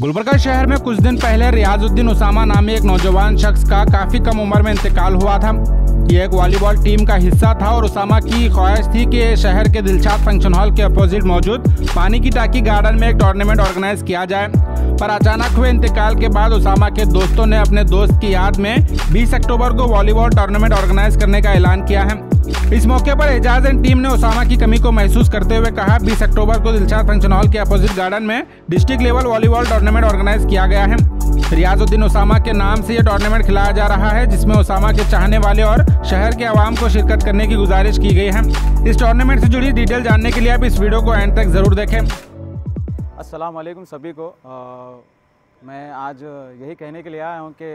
गुलबर्गा शहर में कुछ दिन पहले रियाजुद्दीन उसामा नामी एक नौजवान शख्स का काफ़ी कम उम्र में इंतकाल हुआ था ये एक वॉलीबॉल टीम का हिस्सा था और उसामा की ख्वाहिश थी कि शहर के दिलचस्प फंक्शन हॉल के अपोजिट मौजूद पानी की टाकी गार्डन में एक टूर्नामेंट ऑर्गेनाइज किया जाए पर अचानक हुए इंतकाल के बाद उसामा के दोस्तों ने अपने दोस्त की याद में बीस अक्टूबर को वॉलीबॉल टूर्नामेंट ऑर्गेनाइज करने का ऐलान किया है इस मौके पर एजाज एंड टीम ने ओसामा की कमी को महसूस करते हुए कहा 20 अक्टूबर को दिलशाद फंक्शन हॉल के अपोजिट गार्डन में district level volleyball tournament organize किया गया है रियाजुद्दीन ओसामा के नाम से यह टूर्नामेंट खिलाया जा रहा है जिसमें ओसामा के चाहने वाले और शहर के आवाम को शिरकत करने की गुजारिश की गई है इस टूर्नामेंट से जुड़ी डिटेल जानने के लिए आप इस वीडियो को एंड तक ज़रूर देखें वालेकुम सभी को आ, मैं आज यही कहने के लिए आया हूँ कि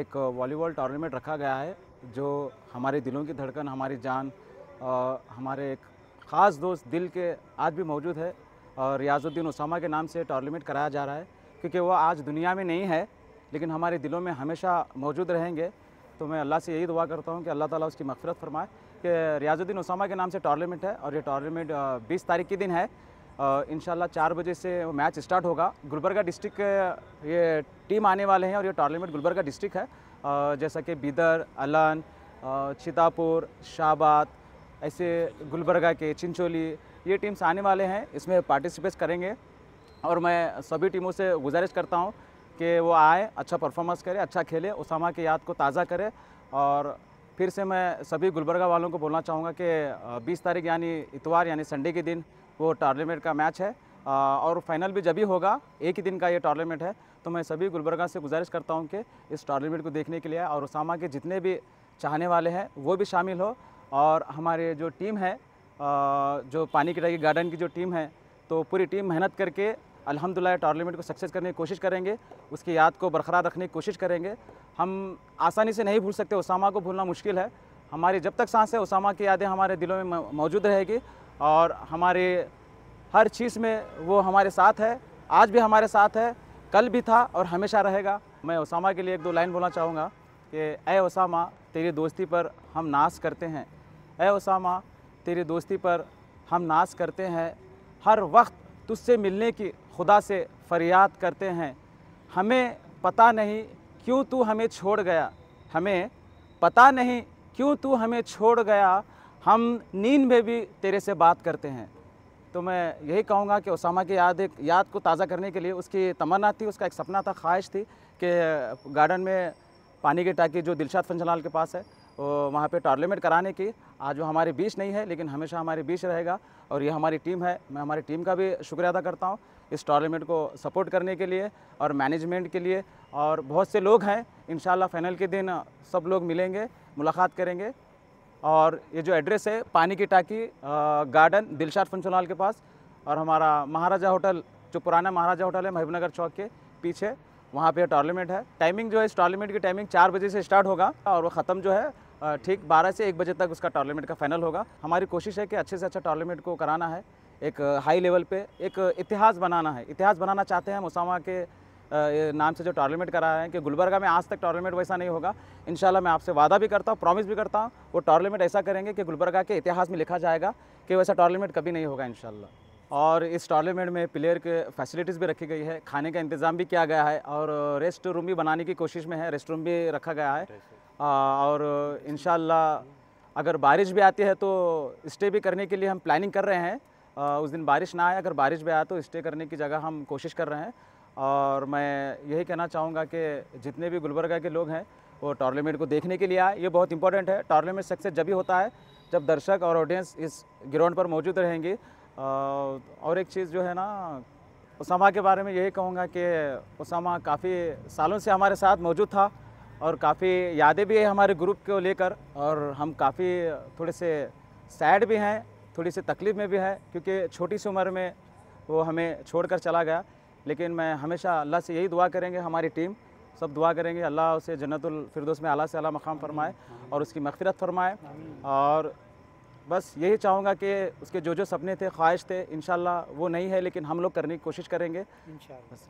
एक वॉलीबॉल टूर्नामेंट रखा गया है जो हमारे दिलों की धड़कन हमारी जान और हमारे एक ख़ास दोस्त दिल के आज भी मौजूद है और रियाजुद्दीन उसामा के नाम से टॉर्नामेंट कराया जा रहा है क्योंकि वह आज दुनिया में नहीं है लेकिन हमारे दिलों में हमेशा मौजूद रहेंगे तो मैं अल्लाह से यही दुआ करता हूँ कि अल्लाह ताला उसकी मफफरत फरमाए कि रियाजुद्दीन उसामा के नाम से टॉर्नामेंट है और ये टॉर्नामेंट बीस तारीख के दिन है इन चार बजे से वो मैच स्टार्ट होगा गुलबर्गा डिस्ट्रिक्ट ये टीम आने वाले हैं और ये टॉर्नामेंट गुलबर्गा डिस्ट्रिक्ट है जैसा कि बीदर अलान छितापुर शाहबाद ऐसे गुलबर्गा के चिंचोली ये टीम्स आने वाले हैं इसमें पार्टिसिपेट करेंगे और मैं सभी टीमों से गुजारिश करता हूँ कि वो आए अच्छा परफॉर्मेंस करें अच्छा खेले उसामा की याद को ताज़ा करें और फिर से मैं सभी गुलबर्गा वालों को बोलना चाहूँगा कि 20 तारीख यानी इतवार यानी संडे के दिन वो टूर्नामेंट का मैच है और फाइनल भी जब भी होगा एक ही दिन का ये टूर्नामेंट है तो मैं सभी गुलबर्गा से गुजारिश करता हूँ कि इस टूर्नामेंट को देखने के लिए और उसामा के जितने भी चाहने वाले हैं वो भी शामिल हो और हमारे जो टीम है जो पानी की टाइगर गार्डन की जो टीम है तो पूरी टीम मेहनत करके अलहमदिल्ला टूर्नामेंट को सक्सेस करने की कोशिश करेंगे उसकी याद को बरकरार रखने की कोशिश करेंगे हम आसानी से नहीं भूल सकते उसामा को भूलना मुश्किल है हमारी जब तक सांस है उसामा की यादें हमारे दिलों में मौजूद रहेगी और हमारे हर चीज़ में वो हमारे साथ है आज भी हमारे साथ है कल भी था और हमेशा रहेगा मैं ओसामा के लिए एक दो लाइन बोलना चाहूँगा कि ए ओसामा तेरी दोस्ती पर हम नाश करते हैं ए ओसामा तेरी दोस्ती पर हम नाश करते हैं हर वक्त तुझसे मिलने की खुदा से फरियाद करते हैं हमें पता नहीं क्यों तू हमें छोड़ गया हमें पता नहीं क्यों तू हमें छोड़ गया हम नींद में भी तेरे से बात करते हैं तो मैं यही कहूँगा कि उसामा की याद एक याद को ताज़ा करने के लिए उसकी तमन्ना थी उसका एक सपना था ख्वाहिश थी कि गार्डन में पानी की टाँकी जो दिलशाद फंजलाल के पास है वो वहाँ पे टॉर्नामेंट कराने की आज वो हमारे बीच नहीं है लेकिन हमेशा हमारे बीच रहेगा और ये हमारी टीम है मैं हमारी टीम का भी शुक्रिया अदा करता हूँ इस टॉर्नामेंट को सपोर्ट करने के लिए और मैनेजमेंट के लिए और बहुत से लोग हैं इन फाइनल के दिन सब लोग मिलेंगे मुलाकात करेंगे और ये जो एड्रेस है पानी की टाकी गार्डन दिलशाद फंक्शन हॉल के पास और हमारा महाराजा होटल जो पुराना महाराजा होटल है महबूबनगर चौक के पीछे वहाँ पे टॉर्नामेंट है टाइमिंग जो है इस टॉर्नामेंट की टाइमिंग चार बजे से स्टार्ट होगा और वो ख़त्म जो है ठीक बारह से एक बजे तक उसका टॉर्नामेंट का फाइनल होगा हमारी कोशिश है कि अच्छे से अच्छा टॉर्नामेंट को कराना है एक हाई लेवल पे एक इतिहास बनाना है इतिहास बनाना चाहते हैं मुसामा के नाम से जो टॉर्नामेंट करा है कि गुलबर्गा में आज तक टॉर्नामेंट वैसा नहीं होगा इन मैं आपसे वादा भी करता हूँ प्रॉमिस भी करता हूँ वो टॉर्नामेंट ऐसा करेंगे कि गुलबर्गा के इतिहास में लिखा जाएगा कि वैसा टॉर्नामेंट कभी नहीं होगा इन और इस टॉर्नामेंट में प्लेयर के फैसिलिटीज़ भी रखी गई है खाने का इंतज़ाम भी किया गया है और रेस्ट रूम भी बनाने की कोशिश में है रेस्ट रूम भी रखा गया है और इन अगर बारिश भी आती है तो स्टे भी करने के लिए हम प्लानिंग कर रहे हैं उस दिन बारिश ना आए अगर बारिश भी आया तो स्टे करने की जगह हम कोशिश कर रहे हैं और मैं यही कहना चाहूँगा कि जितने भी गुलबर्गा के लोग हैं वो टॉर्नामेंट को देखने के लिए आए ये बहुत इंपॉर्टेंट है टॉर्नामेंट सक्सेस जब भी होता है जब दर्शक और ऑडियंस इस ग्राउंड पर मौजूद रहेंगे और एक चीज़ जो है ना उसामा के बारे में यही कहूँगा कि उसामा काफ़ी सालों से हमारे साथ मौजूद था और काफ़ी यादें भी है हमारे ग्रुप को लेकर और हम काफ़ी थोड़े से सैड भी हैं थोड़ी सी तकलीफ़ में भी है क्योंकि छोटी सी उम्र में वो हमें छोड़कर चला गया लेकिन मैं हमेशा अल्लाह से यही दुआ करेंगे हमारी टीम सब दुआ करेंगे अल्लाह उसे जन्नतुल फिरदौस में अला से आला मकाम फरमाए और उसकी मगफरत फरमाए और बस यही चाहूँगा कि उसके जो जो सपने थे ख्वाहिश थे इन वो नहीं है लेकिन हम लोग करने की कोशिश करेंगे बस